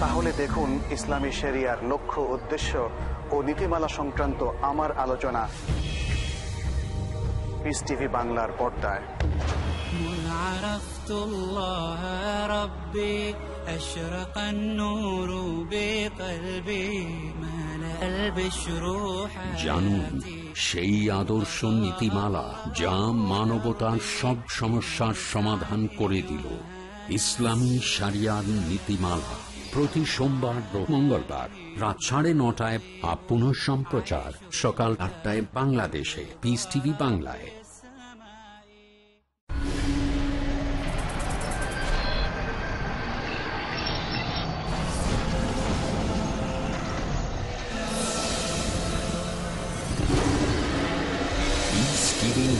তাহলে দেখুন ইসলামী শরিয়ার লক্ষ্য উদ্দেশ্য ও নীতিমালা সংক্রান্ত আমার আলোচনা পিস টিভি বাংলার পর্দায় জানুন সেই আদর্শ নীতিমালা যা মানবতার সব সমস্যার সমাধান করে দিল ইসলামী সারিয়ার নীতিমালা প্রতি সোমবার মঙ্গলবার রাত সাড়ে নটায় আপ সম্প্রচার সকাল আটটায় বাংলাদেশে পিস টিভি বাংলায়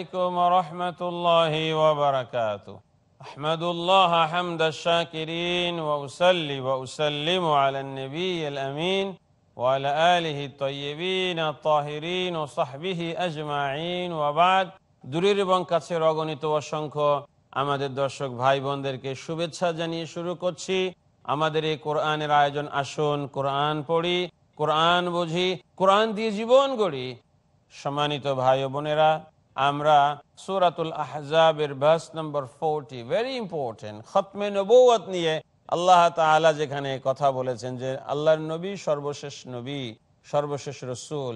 عليكم ورحمة الله وبركاته أحمد الله حمد الشاكرين وأسلي وأسلم على النبي الأمين وعلى آله الطيبين الطاهرين وصحبه أجمعين وبعد দূরের এবং কাছের অগণিত অসংখ্য আমাদের দর্শক ভাই বোনদেরকে শুভেচ্ছা জানিয়ে শুরু করছি আমাদের এই কোরআনের আয়োজন আসুন কোরআন পড়ি কোরআন বুঝি কোরআন দিয়ে জীবন গড়ি সম্মানিত ভাই বোনেরা আমরা সুরাতুল আহজাবের verse number forty very important খতমে নবৌত নিয়ে আল্লাহ তালা যেখানে কথা বলেছেন যে আল্লাহর নবী সর্বশেষ নবী সর্বশেষ রসুল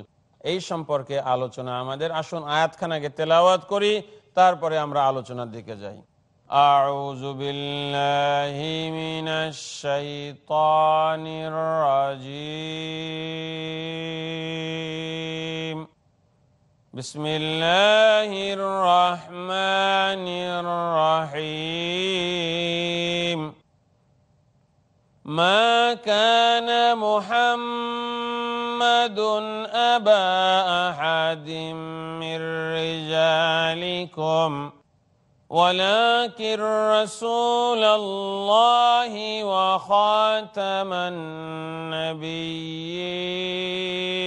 এই সম্পর্কে আলোচনা আমাদের আসুন আয়াতখানাকে তেলাওয়াত করি তারপরে আমরা আলোচনার দিকে যাই أعوذ بالله من الشيطان الرجيم بسم الله الرحمن الرحيم ما كان محمد أبا أحد من رجالكم ولكن رسول الله وخاتم النبيين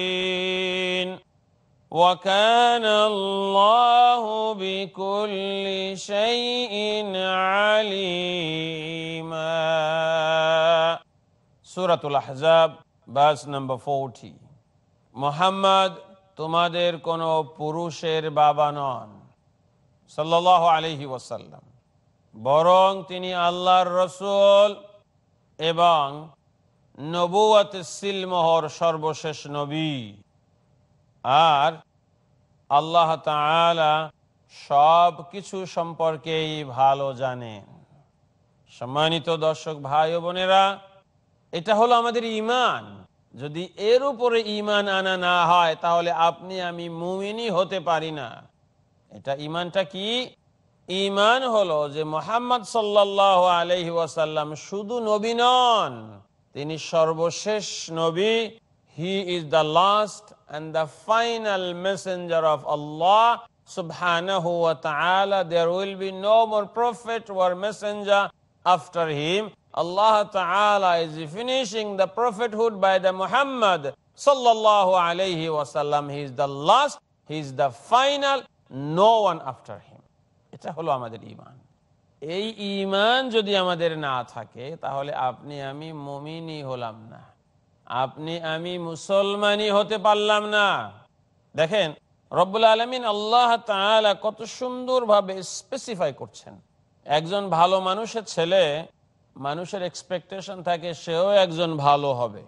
وكان الله بكل شيء عليما سورة الأحزاب বাস নম্বর ফোরটি মোহাম্মদ তোমাদের কোনো পুরুষের বাবা নন সাল্লাহ আলহি ওসাল্লাম বরং তিনি আল্লাহর রসুল এবং নবুয়াত সিলমোহর সর্বশেষ নবী আর আল্লাহ সব কিছু সম্পর্কেই ভালো জানেন সম্মানিত দর্শক ভাই বোনেরা এটা হলো আমাদের ইমান যদি এর উপরে ইমান আনা না হয় তাহলে আপনি আমি মুমিনি হতে পারি না এটা ইমানটা কি ইমান হলো যে মোহাম্মদ সাল্লাহ আলহি ওয়াসাল্লাম শুধু নবী নন তিনি সর্বশেষ নবী he is the last and the final messenger of Allah subhanahu wa ta'ala. There will be no more prophet or messenger after him. Allah ta'ala is finishing the prophethood by the Muhammad sallallahu alayhi wasallam. He is the last, he is the final, no one after him. এটা হলো আমাদের iman. এই iman যদি আমাদের না থাকে তাহলে আপনি আমি মমিনই হলাম না আপনি আমি মুসলমানই হতে পারলাম না দেখেন রব্বুল আলমিন আল্লাহ কত কত ভাবে স্পেসিফাই করছেন একজন ভালো মানুষের ছেলে মানুষের এক্সপেকটেশন থাকে সেও একজন ভালো হবে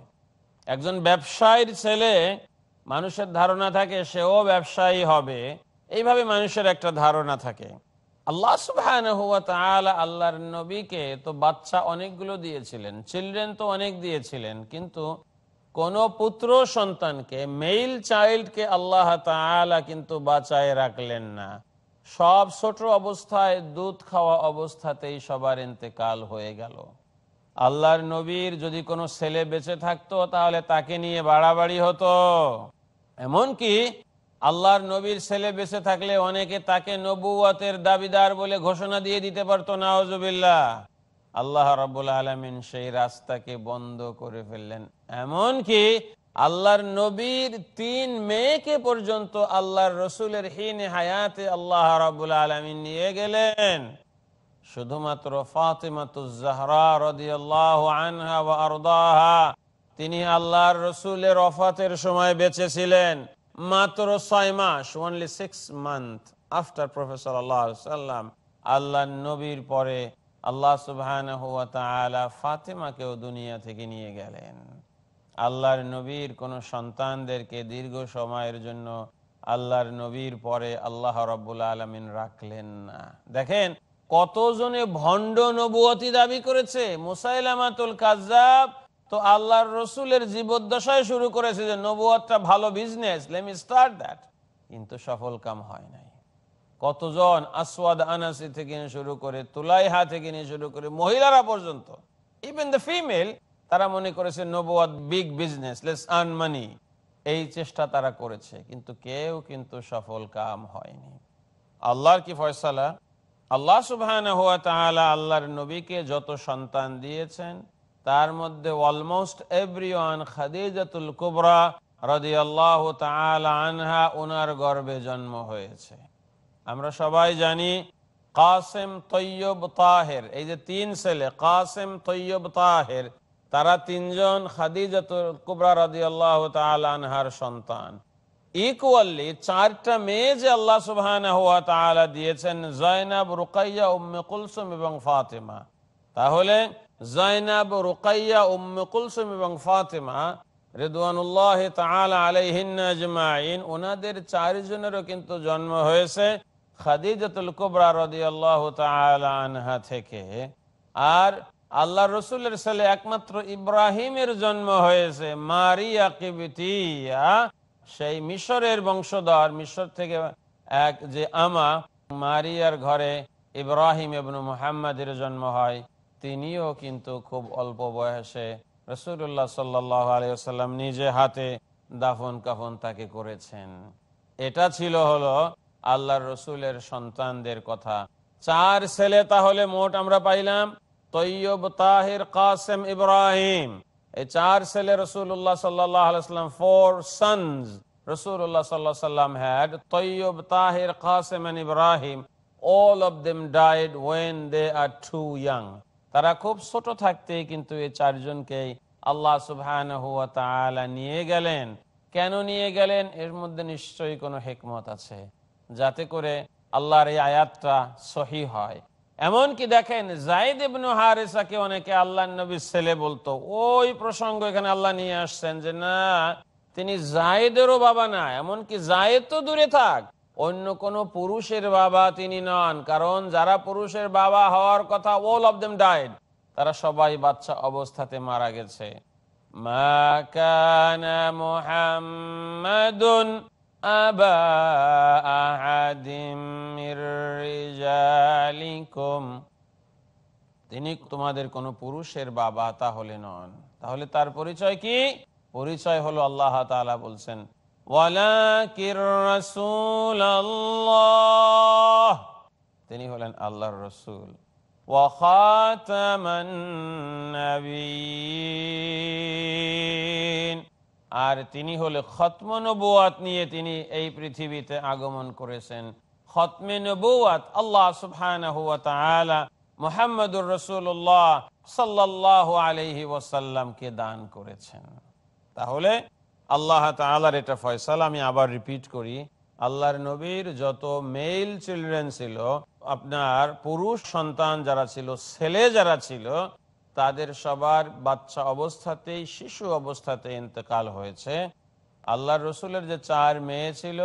একজন ব্যবসায়ীর ছেলে মানুষের ধারণা থাকে সেও ব্যবসায়ী হবে এইভাবে মানুষের একটা ধারণা থাকে আল্লাহ সুবাহ আল্লাহর নবীকে তো বাচ্চা অনেকগুলো দিয়েছিলেন চিলড্রেন তো অনেক দিয়েছিলেন কিন্তু কোন পুত্র সন্তানকে মেইল চাইল্ডকে আল্লাহ কিন্তু বাঁচায় রাখলেন না সব ছোট অবস্থায় দুধ খাওয়া অবস্থাতেই সবার ইন্তেকাল হয়ে গেল আল্লাহর নবীর যদি কোনো ছেলে বেঁচে থাকতো তাহলে তাকে নিয়ে বাড়াবাড়ি হতো এমনকি আল্লাহর নবীর ছেলে বেঁচে থাকলে অনেকে তাকে নবুয়াতের দাবিদার বলে ঘোষণা দিয়ে দিতে পারতো নওয়াজবিল্লা আল্লাহ রাবুল আলমিন সেই রাস্তাকে বন্ধ করে ফেললেন এমন কি আল্লাহর নবীর তিন মেয়েকে পর্যন্ত আল্লাহর রসুলের হীন হায়াতে আল্লাহ রাবুল আলমিন নিয়ে গেলেন শুধুমাত্র ফাতেমাতুজাহা তিনি আল্লাহর রসুলের অফাতের সময় বেঁচে ছিলেন মাত্র ছয় মাস only six month after professor আল্লাহ আল্লাহ নবীর পরে আল্লাহ সুবহান ফাতেমাকেও দুনিয়া থেকে নিয়ে গেলেন আল্লাহর নবীর কোন সন্তানদেরকে দীর্ঘ সময়ের জন্য আল্লাহর নবীর পরে আল্লাহ রব্বুল আলমিন রাখলেন না দেখেন কতজনে ভণ্ড নবুয়তি দাবি করেছে মুসাইলামাতুল কাজাব তো আল্লাহর রসুলের জীবদ্দশায় শুরু করেছে যে নবুয়তটা ভালো বিজনেস লেম স্টার্ট দ্যাট কিন্তু সফল কাম হয় না কতজন আসওয়াদ আনাসি থেকে নিয়ে শুরু করে তুলাইহা থেকে নিয়ে শুরু করে মহিলারা পর্যন্ত ইভেন দ্য ফিমেল তারা মনে করেছে নবাদ big business less earn money এই চেষ্টা তারা করেছে কিন্তু কেউ কিন্তু সফল কাম হয়নি আল্লাহর কি ফয়সালা আল্লাহ সুবাহ আল্লাহর নবীকে যত সন্তান দিয়েছেন তার মধ্যে অলমোস্ট এভরিওয়ান খাদিজাতুল কুবরা রদি আল্লাহ আনহা ওনার গর্বে জন্ম হয়েছে আমরা সবাই জানি কাসেম তৈয়ব তাহের এই যে তিন ছেলে কাসেম তৈয়ব তাহের তারা তিনজন আনহার সন্তান ইকুয়ালি চারটা মেয়ে যে আল্লাহ সুবাহ দিয়েছেন জয়নাব রুকাইয়া উম্মে কুলসুম এবং ফাতেমা তাহলে জয়নাব রুকাইয়া উম্মে কুলসুম এবং ফাতেমা রেদুয়ানুল্লাহ আলাইহিন ওনাদের চারজনেরও কিন্তু জন্ম হয়েছে আর আল্লাহ রসুলের ছেলে একমাত্র ইব্রাহিমের জন্ম হয়েছে মারিয়া কিবিতিয়া সেই মিশরের বংশধর মিশর থেকে এক যে আমা মারিয়ার ঘরে ইব্রাহিম এবং মুহাম্মাদের জন্ম হয় তিনিও কিন্তু খুব অল্প বয়সে রসুল্লাহ সাল্লাম নিজে হাতে দাফন কাফন তাকে করেছেন এটা ছিল হলো আল্লাহর রসুলের সন্তানদের কথা চার ছেলে তাহলে মোট আমরা পাইলাম তৈয়ব তাহির কাসেম ইব্রাহিম এই চার ছেলে রসুল্লাহ সাল্লাম ফোর সন্স রসুল্লাহ সাল্লাহ সাল্লাম had Tayyib Tahir Qasim and Ibrahim all of them died when they are too young তারা খুব ছোট থাকতে কিন্তু এই চারজনকে আল্লাহ সুবহান হুয়া তালা নিয়ে গেলেন কেন নিয়ে গেলেন এর মধ্যে নিশ্চয়ই কোনো হেকমত আছে যাতে করে আল্লাহর এই আয়াতটা সহি হয় এমনকি দেখেন জাইদ ইবনু হারিসাকে অনেকে আল্লাহ নবীর ছেলে বলতো ওই প্রসঙ্গ এখানে আল্লাহ নিয়ে আসছেন যে না তিনি জায়েদেরও বাবা না এমনকি জায়েদ তো দূরে থাক অন্য কোন পুরুষের বাবা তিনি নন কারণ যারা পুরুষের বাবা হওয়ার কথা অল অব দেম ডাইড তারা সবাই বাচ্চা অবস্থাতে মারা গেছে মা কানা মুহাম্মাদুন তিনি তোমাদের কোন পুরুষের বাবা তাহলে নন তাহলে তার পরিচয় কি পরিচয় হলো আল্লাহ তাআলা বলছেন তিনি হলেন আল্লাহর রসুল ওয়াখাতামান নবীন আর তিনি হলে খতম নবুয়াত নিয়ে তিনি এই পৃথিবীতে আগমন করেছেন খতমে নবুয়াত আল্লাহ সুবহান মোহাম্মদুর রসুল্লাহ সাল্লাহ আলহি দান করেছেন তাহলে আল্লাহ তালার এটা ফয়সাল আমি আবার রিপিট করি আল্লাহর নবীর যত মেল চিলড্রেন ছিল আপনার পুরুষ সন্তান যারা ছিল ছেলে যারা ছিল তাদের সবার বাচ্চা অবস্থাতেই শিশু অবস্থাতে ইন্তকাল হয়েছে আল্লাহ রসুলের যে চার মেয়ে ছিল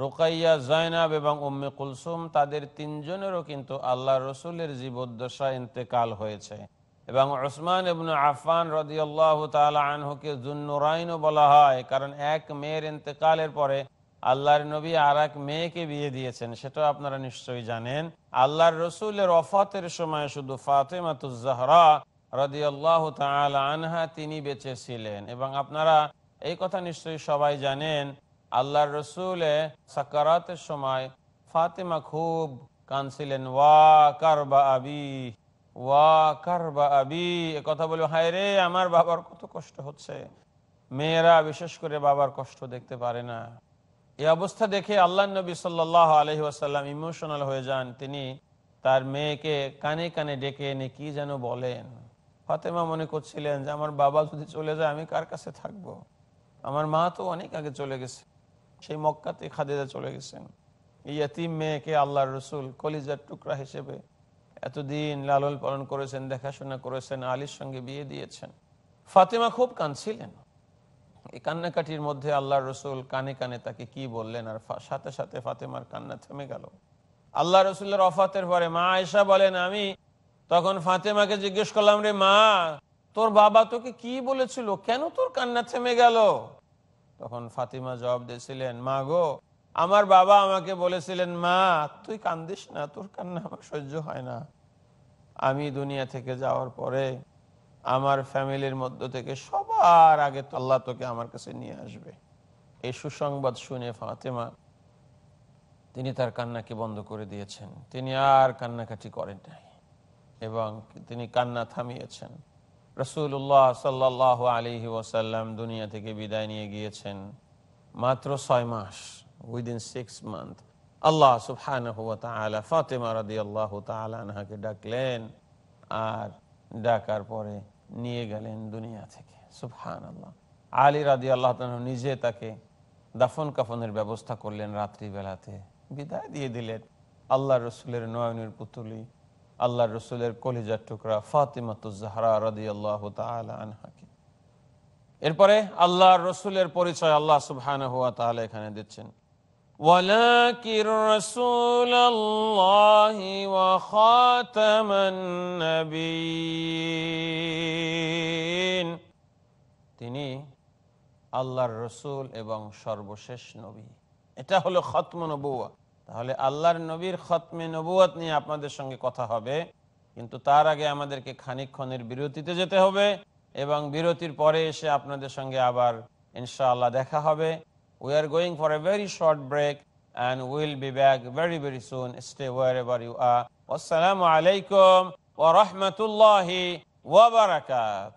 রোকাইয়া জয়নাব এবং উম্মে কুলসুম তাদের তিনজনেরও কিন্তু আল্লাহ রসুলের জীবদ্দশা ইন্তেকাল হয়েছে এবং ওসমান এবং আফান রদিয়াল্লাহ তালহকে জুন্নুরাইনও বলা হয় কারণ এক মেয়ের ইন্তেকালের পরে আল্লাহর নবী আর এক মেয়েকে বিয়ে দিয়েছেন সেটা আপনারা নিশ্চয়ই জানেন আল্লাহর রসুলের অফাতের সময় শুধু ফাতেমাতুজাহরা আনহা তিনি বেঁচে ছিলেন এবং আপনারা এই কথা নিশ্চয়ই সবাই জানেন আল্লাহ রসুলে সাকারাতের সময় ফাতেমা খুব কানছিলেন ওয়া কারবা আবি ওয়া কারবা আবি এ কথা বলবে হায় রে আমার বাবার কত কষ্ট হচ্ছে মেয়েরা বিশেষ করে বাবার কষ্ট দেখতে পারে না এই অবস্থা দেখে আল্লাহ নবী সাল্লাহ আলহি আসাল্লাম ইমোশনাল হয়ে যান তিনি তার মেয়েকে কানে কানে ডেকে এনে কি যেন বলেন ফাতেমা মনে করছিলেন যে আমার বাবা যদি চলে যায় আমি কার কাছে থাকব। আমার মা তো অনেক আগে চলে গেছে সেই মক্কাতে খাদিজা চলে গেছেন ইয়াতিম মেয়েকে আল্লাহর রসুল কলিজার টুকরা হিসেবে এতদিন লালন পালন করেছেন দেখাশোনা করেছেন আলীর সঙ্গে বিয়ে দিয়েছেন ফাতেমা খুব কাঁদছিলেন এই কান্নাকাটির মধ্যে আল্লাহ রসুল কানে কানে তাকে কি বললেন আর সাথে সাথে ফাতেমার কান্না থেমে গেল আল্লাহ রসুল্লার অফাতের পরে মা আয়সা বলেন আমি তখন ফাতেমাকে জিজ্ঞেস করলাম রে মা তোর বাবা তোকে কি বলেছিল কেন তোর কান্না থেমে গেল তখন ফাতিমা জবাব দিয়েছিলেন মা গো আমার বাবা আমাকে বলেছিলেন মা তুই কান্দিস না তোর কান্না আমার সহ্য হয় না আমি দুনিয়া থেকে যাওয়ার পরে আমার ফ্যামিলির মধ্য থেকে সবার আগে তল্লা তোকে আমার কাছে নিয়ে আসবে এই সুসংবাদ শুনে ফাতেমা তিনি তার কান্নাকে বন্ধ করে দিয়েছেন তিনি আর কান্নাকাটি করেন নাই এবং তিনি কান্না থামিয়েছেন রসুল্লাহ সাল্লাহ আলী ওসাল্লাম দুনিয়া থেকে বিদায় নিয়ে গিয়েছেন মাত্র ছয় মাস উইদিন সিক্স মান্থ আল্লাহ সুফান ফাতেমা রাদি আল্লাহ তালাহাকে ডাকলেন আর ডাকার পরে নিয়ে গেলেন দুনিয়া থেকে সুফহান আল্লাহ আলী রাদি আল্লাহ নিজে তাকে দাফন কাফনের ব্যবস্থা করলেন রাত্রিবেলাতে বিদায় দিয়ে দিলেন আল্লাহ রসুলের নয়নের পুতুলি আল্লাহ রসুলের কলিজার টুকরা ফাতিমাতুজাহরা রদি আল্লাহ আনহাকে এরপরে আল্লাহ রসুলের পরিচয় আল্লাহ সুবহান হুয়া তাহলে এখানে দিচ্ছেন তিনি আল্লাহর রসুল এবং সর্বশেষ নবী এটা হলো খতম নবুয়া তাহলে আল্লাহর নবীর খতমে নবুয়াত নিয়ে আপনাদের সঙ্গে কথা হবে কিন্তু তার আগে আমাদেরকে খানিক্ষণের বিরতিতে যেতে হবে এবং বিরতির পরে এসে আপনাদের সঙ্গে আবার ইনশাআল্লাহ দেখা হবে we are going for a very short break and will be back very very soon stay wherever you আসসালামু আলাইকুম ও রহমতুল্লাহি ওবরাকাত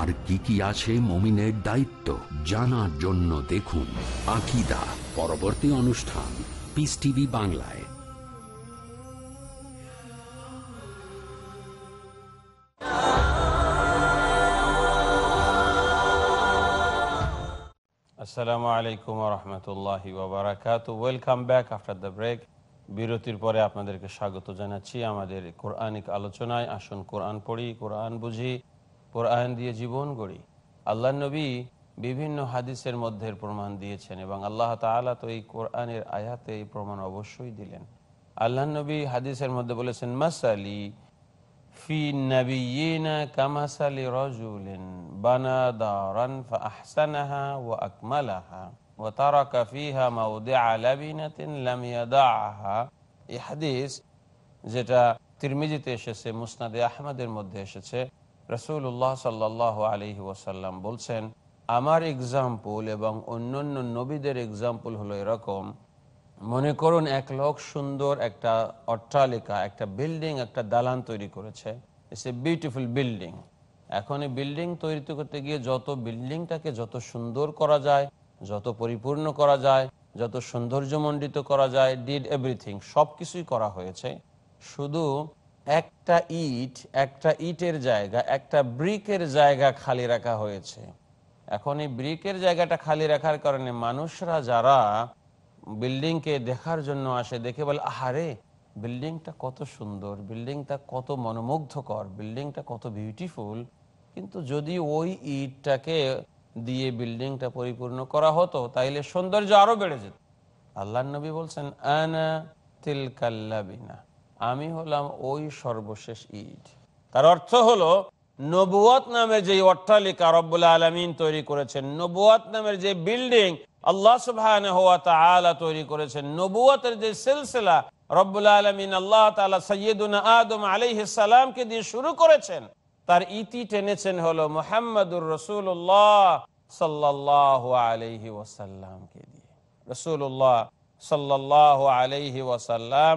আর কি কি আছে মমিনের দায়িত্ব জানার জন্য দেখুন আকিদা পরবর্তী অনুষ্ঠান পিস টিভি বাংলায় আসসালামু আলাইকুম রহমতুল্লাহ welcome back after the break বিরতির পরে আপনাদেরকে স্বাগত জানাচ্ছি আমাদের কোরআনিক আলোচনায় আসুন কোরআন পড়ি কোরআন বুঝি কোরআন দিয়ে জীবন গড়ি আল্লাহ নবী বিভিন্ন হাদিসের মধ্যে প্রমাণ দিয়েছেন এবং আল্লাহ তালা তো এই কোরআনের আয়াতে এই প্রমাণ অবশ্যই দিলেন আল্লাহ নবী হাদিসের মধ্যে বলেছেন মাসালি যেটা তিরমিজিতে এসেছে মুসনাদে আহমদের মধ্যে এসেছে রসুল্লাহ সাল্লাহ আলহি ওসাল্লাম বলছেন আমার এক্সাম্পল এবং অন্যান্য নবীদের এক্সাম্পল হলো এরকম মনে করুন এক লোক সুন্দর একটা অট্টালিকা একটা বিল্ডিং একটা দালান তৈরি করেছে ইটস এ বিউটিফুল বিল্ডিং এখন এই বিল্ডিং তৈরি করতে গিয়ে যত বিল্ডিংটাকে যত সুন্দর করা যায় যত পরিপূর্ণ করা যায় যত সৌন্দর্যমণ্ডিত করা যায় ডিড এভরিথিং সব কিছুই করা হয়েছে শুধু একটা ইট একটা ইটের জায়গা একটা ব্রিকের জায়গা খালি রাখা হয়েছে এখন এই ব্রিকের জায়গাটা খালি রাখার কারণে মানুষরা যারা বিল্ডিংকে দেখার জন্য আসে দেখে বলে আহারে বিল্ডিংটা কত সুন্দর বিল্ডিংটা কত মনোমুগ্ধকর বিল্ডিংটা কত বিউটিফুল কিন্তু যদি ওই ইটটাকে দিয়ে বিল্ডিংটা পরিপূর্ণ করা হতো তাইলে সৌন্দর্য আরো বেড়ে যেত আল্লাহ নবী বলছেন আনা তিলকাল্লাবিনা আমি হলাম ওই সর্বশেষ ঈদ তার অর্থ হলো নবুয়াত নামের যে অট্টালিকা রব্বুল আলমিন তৈরি করেছেন নবুয়াত নামের যে বিল্ডিং আল্লাহ সুবাহ তৈরি করেছেন নবুয়াতের যে সিলসিলা রব্বুল আলমিন আল্লাহ তালা সৈয়দুল আদম আলিহিসালামকে দিয়ে শুরু করেছেন তার ইতি টেনেছেন হলো মোহাম্মদুর রসুল্লাহ সাল্লাহ আলহি ওয়াসাল্লামকে দিয়ে রসুল্লাহ সাল্লাহ আলহি ওয়াসাল্লাম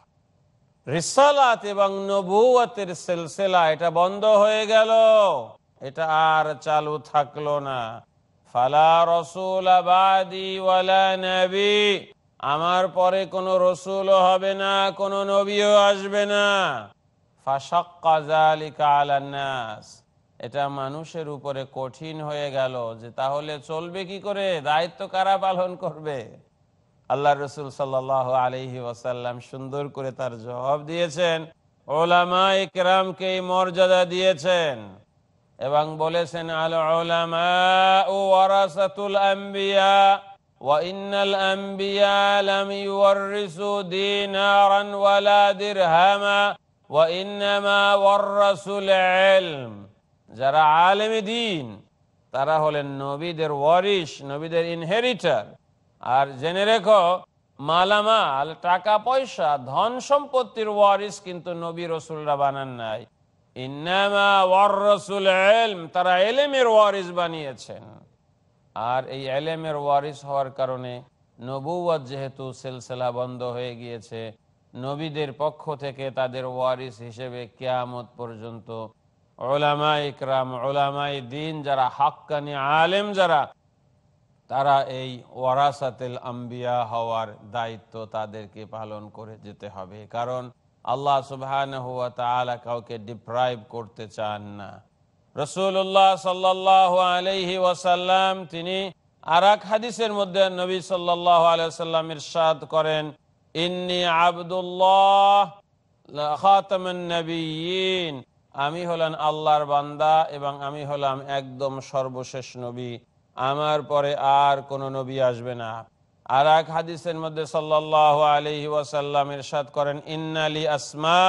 রিসালাত এবং নবুয়াতের সিলসিলা এটা বন্ধ হয়ে গেল এটা আর চালু থাকলো না ফালা রসুল আমার পরে কোনো রসুল হবে না কোনো নবীও আসবে না এটা মানুষের উপরে কঠিন হয়ে গেল যে তাহলে চলবে কি করে দায়িত্ব কারা পালন করবে আল্লাহ রসুল সাল্লাহ আলহি ওয়াসাল্লাম সুন্দর করে তার জবাব দিয়েছেন ওলামা ইকরামকে মর্যাদা দিয়েছেন এবং বলেছেন আল ওলামা ও ওয়ারাসাতুল আম্বিয়া وإن الأنبياء لم يورثوا دينارا ولا درهما وإنما ورثوا العلم যারা আলেম দিন তারা হলেন নবীদের ওয়ারিশ নবীদের ইনহেরিটার আর জেনে রেখো মালামাল টাকা পয়সা ধন সম্পত্তির ওয়ারিস কিন্তু নবী রসুলরা বানান নাই তারা এলেমের ওয়ারিস বানিয়েছেন আর এই এলেমের ওয়ারিস হওয়ার কারণে নবুয়াদ যেহেতু সিলসেলা বন্ধ হয়ে গিয়েছে নবীদের পক্ষ থেকে তাদের ওয়ারিস হিসেবে কেয়ামত পর্যন্ত ওলামা ইকরাম ওলামাই দিন যারা হাক্কানি আলেম যারা তারা এই ওয়ারাসাতেল আম্বিয়া হওয়ার দায়িত্ব তাদেরকে পালন করে যেতে হবে কারণ আল্লাহ সুবহান হুয়া তালা কাউকে ডিপ্রাইভ করতে চান না রসুল্লাহ সাল্লাহ আলহি ওয়াসাল্লাম তিনি আর এক হাদিসের মধ্যে নবী সাল্লাহ আলাইসাল্লাম ইরশাদ করেন ইন্নি আবদুল্লাহ আমি হলাম আল্লাহর বান্দা এবং আমি হলাম একদম সর্বশেষ নবী আমার পরে আর কোন নবী আসবে না আর এক হাদিসের মধ্যে সাল্লাহ আলহি ওয়াসাল্লাম এরশাদ করেন ইন্নালি আসমা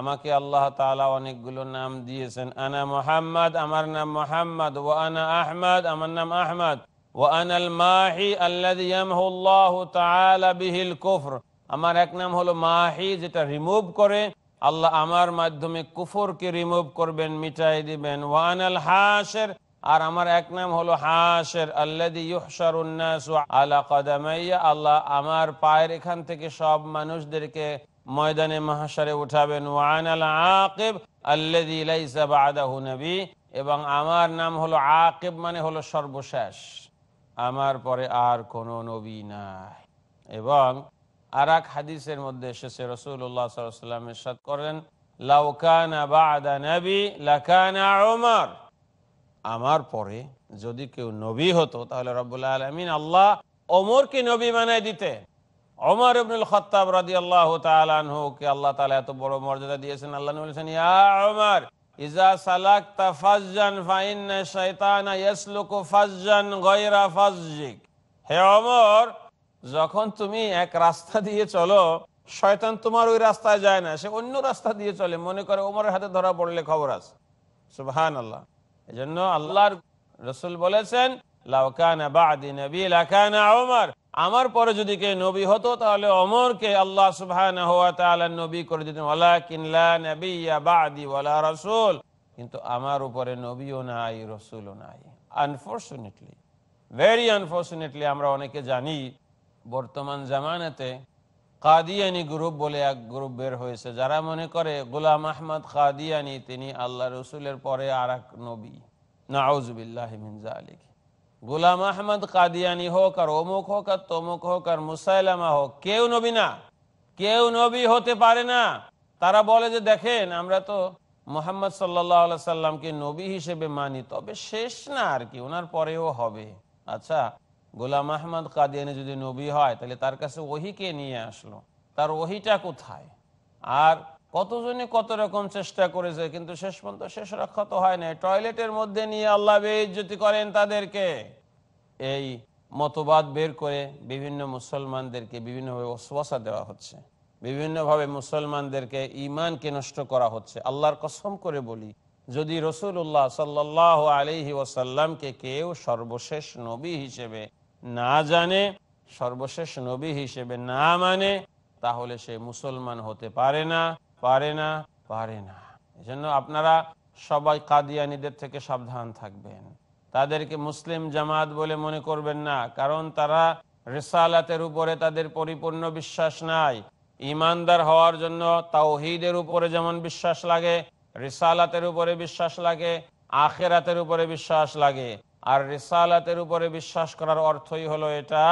আমাকে আল্লাহ তালা অনেকগুলো নাম দিয়েছেন আনা মোহাম্মদ আমার নাম মোহাম্মদ ও আনা আহমদ আমার নাম আহমদ ও আনাল মাহি আল্লাহ বিহিল কুফর আমার এক নাম হলো মাহি যেটা রিমুভ করে আল্লাহ আমার মাধ্যমে কুফরকে রিমুভ করবেন মিটাই দিবেন ওয়ান আল হাসের আর আমার এক নাম হলো হাসের আল্লাহ আল্লাহ আমার পায়ের এখান থেকে সব মানুষদেরকে ময়দানে মহাসারে উঠাবেন ওয়ান আল এবং আমার নাম হলো আকিব মানে হলো সর্বশেষ আমার পরে আর কোনো নবী নাই এবং আর এক হাদিসের মধ্যে এসেছে রসুল্লাহ সাল্লামের সাথ করেন লাউকানা বাদা নবী লাকানা ওমর আমার পরে যদি কেউ নবী হতো তাহলে রব্বুল্লাহ আলমিন আল্লাহ অমরকে নবী বানায় দিতেন অমর ইবনুল খত্তাব রাজি আল্লাহ আল্লাহ তালা এত বড় মর্যাদা দিয়েছেন আল্লাহ বলেছেন হে অমর যখন তুমি এক রাস্তা দিয়ে চলো শয়তান তোমার ওই রাস্তায় যায় না সে অন্য রাস্তা দিয়ে চলে মনে করে ওমরের হাতে ধরা পড়লে খবর আছে আল্লাহ এজন্য আল্লাহর রসুল বলেছেন আমার পরে যদি কে নবী হতো তাহলে অমরকে আল্লাহ সুবহান নবী করে দিতেন রসুল কিন্তু আমার উপরে নবীও নাই রসুলও নাই আনফর্চুনেটলি ভেরি আনফর্চুনেটলি আমরা অনেকে জানি বর্তমান জামানাতে কাদিয়ানি গ্রুপ বলে এক গ্রুপ বের হয়েছে যারা মনে করে গোলাম আহমদ কাদিয়ানি তিনি আল্লাহ রসুলের পরে আর এক নবী নাউজবিল্লাহিমিনজা আলিক গোলাম আহমদ কাদিয়ানি হোক আর অমুক হোক আর তমুক হোক আর মুসাইলামা হোক কেউ নবী না কেউ নবী হতে পারে না তারা বলে যে দেখেন আমরা তো মোহাম্মদ সাল্লাহ সাল্লামকে নবী হিসেবে মানি তবে শেষ না আর কি ওনার পরেও হবে আচ্ছা গোলাম আহমদ কাদিয়ানি যদি নবী হয় তাহলে তার কাছে ওহিকে নিয়ে আসলো তার ওহিটা কোথায় আর কতজনে কত রকম চেষ্টা করেছে কিন্তু শেষ পর্যন্ত শেষ রক্ষা তো হয় না টয়লেটের মধ্যে নিয়ে আল্লাহ বেজ্জতি করেন তাদেরকে এই মতবাদ বের করে বিভিন্ন মুসলমানদেরকে বিভিন্নভাবে অশ্বাসা দেওয়া হচ্ছে বিভিন্নভাবে মুসলমানদেরকে ইমানকে নষ্ট করা হচ্ছে আল্লাহর কসম করে বলি যদি রসুল্লাহ সাল্লাহ আলিহি ওসাল্লামকে কেউ সর্বশেষ নবী হিসেবে না জানে সর্বশেষ নবী হিসেবে না মানে তাহলে সে মুসলমান হতে পারে না পারে না পারে না এজন্য আপনারা সবাই কাদিয়ানিদের থেকে সাবধান থাকবেন তাদেরকে মুসলিম জামাত বলে মনে করবেন না কারণ তারা রেসালাতের উপরে তাদের পরিপূর্ণ বিশ্বাস নাই ইমানদার হওয়ার জন্য তাওহিদের উপরে যেমন বিশ্বাস লাগে রেসালাতের উপরে বিশ্বাস লাগে আখেরাতের উপরে বিশ্বাস লাগে আর রিসালাতের উপরে বিশ্বাস করার অর্থই হলো এটা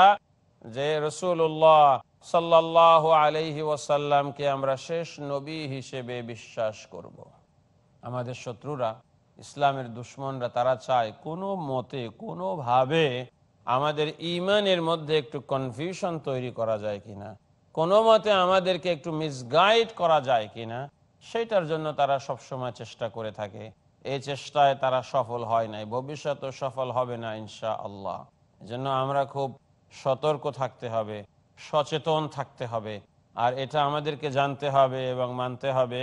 যে রসুল্লাহ সাল্লাহ আলহি ওয়াসাল্লামকে আমরা শেষ নবী হিসেবে বিশ্বাস করব। আমাদের শত্রুরা ইসলামের দুশ্মনরা তারা চায় কোনো মতে কোনোভাবে আমাদের ইমানের মধ্যে একটু কনফিউশন তৈরি করা যায় কিনা কোনো মতে আমাদেরকে একটু মিসগাইড করা যায় কিনা সেটার জন্য তারা সবসময় চেষ্টা করে থাকে এই চেষ্টায় তারা সফল হয় নাই ভবিষ্যতে সফল হবে না ইনশা আল্লাহ এজন্য আমরা খুব সতর্ক থাকতে হবে সচেতন থাকতে হবে আর এটা আমাদেরকে জানতে হবে এবং মানতে হবে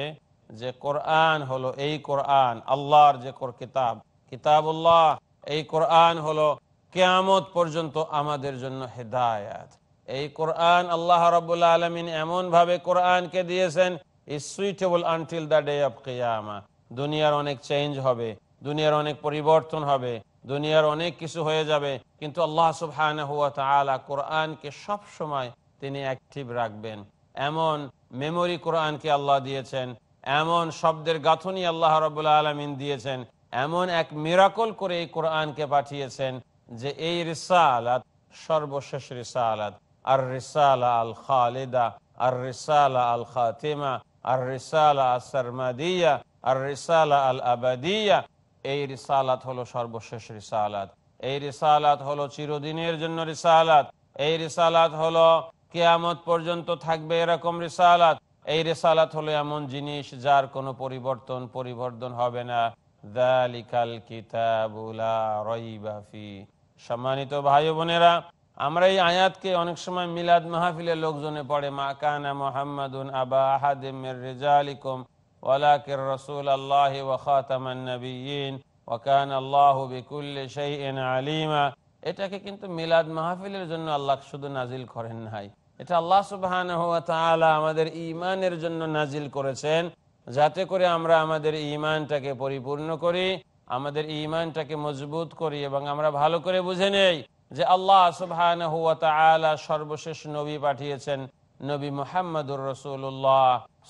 যে কোরআন হলো এই কোরআন আল্লাহর যে কোর কিতাব কিতাবুল্লাহ এই কোরআন হলো কেয়ামত পর্যন্ত আমাদের জন্য হেদায়াত এই কোরআন আল্লাহ রবুল্লা আলমিন এমন ভাবে কোরআনকে দিয়েছেন is suitable until the day of কেয়ামা দুনিয়ার অনেক চেঞ্জ হবে দুনিয়ার অনেক পরিবর্তন হবে দুনিয়ার অনেক কিছু হয়ে যাবে কিন্তু আল্লাহ সুবহান কোরআনকে সব সময় তিনি অ্যাক্টিভ রাখবেন এমন মেমোরি কোরআনকে আল্লাহ দিয়েছেন এমন শব্দের গাঁথনি আল্লাহ রবুল্লা আলমিন দিয়েছেন এমন এক মিরাকল করে এই কোরআনকে পাঠিয়েছেন যে এই রিসা আলাদ সর্বশেষ রিসা আলাদ আর আলা আল খালেদা আর আলা আল তেমা আর রিসা আলা আসার মাদিয়া আর রিসালা আল আবাদিয়া এই রিসালাত হলো সর্বশেষ রিসালাত এই রিসালাত হলো চিরদিনের জন্য রিসালাত এই রিসালাত হলো কেয়ামত পর্যন্ত থাকবে এরকম রিসালাত এই রেসালাত হলো এমন জিনিস যার কোনো পরিবর্তন পরিবর্তন হবে না সম্মানিত ভাই বোনেরা আমরা এই আয়াতকে অনেক সময় মিলাদ মাহফিলের লোকজনে পড়ে মা কানা মোহাম্মদ আবা রেজালিকম ولكن رسول الله وخاتم النبيين وكان الله بكل شيء عليما এটাকে কিন্তু মিলাদ মাহফিলের জন্য আল্লাহ শুধু নাজিল করেন নাই এটা আল্লাহ সুবহানাহু ওয়া তাআলা আমাদের ঈমানের জন্য নাজিল করেছেন যাতে করে আমরা আমাদের ঈমানটাকে পরিপূর্ণ করি আমাদের ঈমানটাকে মজবুত করি এবং আমরা ভালো করে বুঝে নেই যে আল্লাহ সুবহানাহু ওয়া তাআলা সর্বশেষ নবী পাঠিয়েছেন নবী মোহাম্মদুর রসুল্লাহ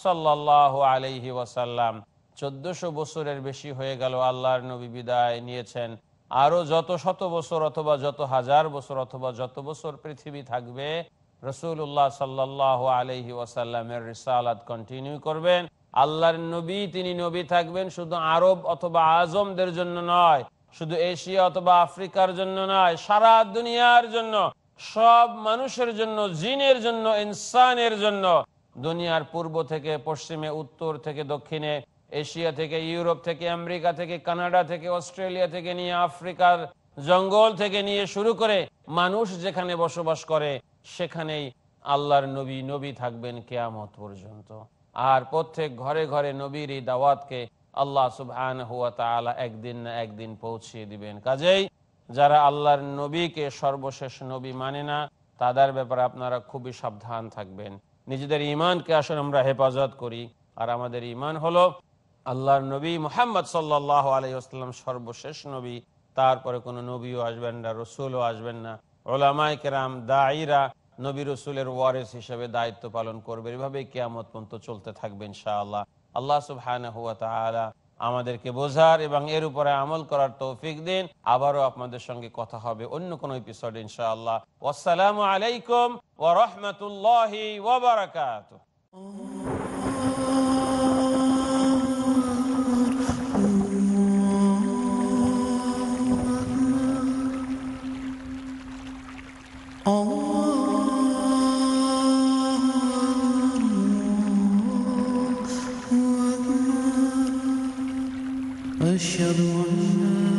সাল্লাহ আলহি ওয়াসাল্লাম চোদ্দশো বছরের বেশি হয়ে গেল আল্লাহর নবী বিদায় নিয়েছেন আরও যত শত বছর অথবা যত হাজার বছর অথবা যত বছর পৃথিবী থাকবে রসুল্লাহ সাল্লাহ আলহি ওয়াসাল্লামের রিসালাদ কন্টিনিউ করবেন আল্লাহর নবী তিনি নবী থাকবেন শুধু আরব অথবা আজমদের জন্য নয় শুধু এশিয়া অথবা আফ্রিকার জন্য নয় সারা দুনিয়ার জন্য সব মানুষের জন্য জিনের জন্য ইনসানের জন্য দুনিয়ার পূর্ব থেকে পশ্চিমে উত্তর থেকে দক্ষিণে এশিয়া থেকে ইউরোপ থেকে আমেরিকা থেকে কানাডা থেকে অস্ট্রেলিয়া থেকে নিয়ে আফ্রিকার জঙ্গল থেকে নিয়ে শুরু করে মানুষ যেখানে বসবাস করে সেখানেই আল্লাহর নবী নবী থাকবেন কেয়ামত পর্যন্ত আর প্রত্যেক ঘরে ঘরে নবীর এই দাওয়াতকে আল্লাহ সুবহান হুয়া তালা একদিন না একদিন পৌঁছিয়ে দিবেন কাজেই যারা আল্লাহর নবীকে সর্বশেষ নবী মানে না তাদের ব্যাপারে আপনারা খুবই সাবধান থাকবেন নিজেদের ইমানকে আসলে আমরা হেফাজত করি আর আমাদের ইমান হলো আল্লাহর নবী মোহাম্মদ সাল্লাহ আলহিহাস্লাম সর্বশেষ নবী তারপরে কোনো নবীও আসবেন না রসুলও আসবেন না ওলামাই কেরাম দায়রা নবী রসুলের ওয়ারেস হিসেবে দায়িত্ব পালন করবে এভাবে কেয়ামত পর্যন্ত চলতে থাকবেন শাহ আল্লাহ সুবহান হুয়া তালা আমাদেরকে বোঝার এবং এর উপরে আমল করার তৌফিক দিন আবারও আপনাদের সঙ্গে কথা হবে অন্য কোনো এপিসোড ইনশাআল্লাহ আসসালাম আলাইকুম ওয়া রাহমাতুল্লাহি Oh أشهد أن لا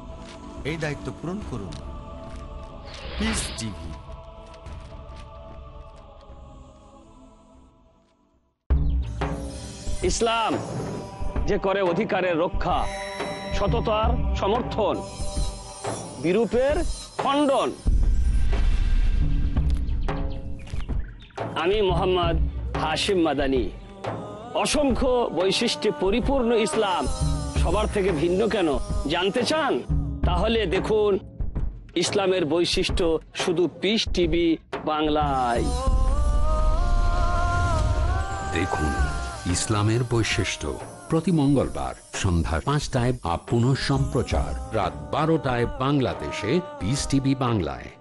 এই দায়িত্ব পূরণ করুন ইসলাম যে করে অধিকারের রক্ষা সততার সমর্থন বিরূপের খণ্ডন আমি মোহাম্মদ হাশিম মাদানি অসংখ্য বৈশিষ্ট্যে পরিপূর্ণ ইসলাম সবার থেকে ভিন্ন কেন জানতে চান তাহলে দেখুন ইসলামের বৈশিষ্ট্য শুধু পিস টিভি বাংলায় দেখুন ইসলামের বৈশিষ্ট্য প্রতি মঙ্গলবার সন্ধ্যা পাঁচটায় আপন সম্প্রচার রাত বারোটায় বাংলাদেশে পিস টিভি বাংলায়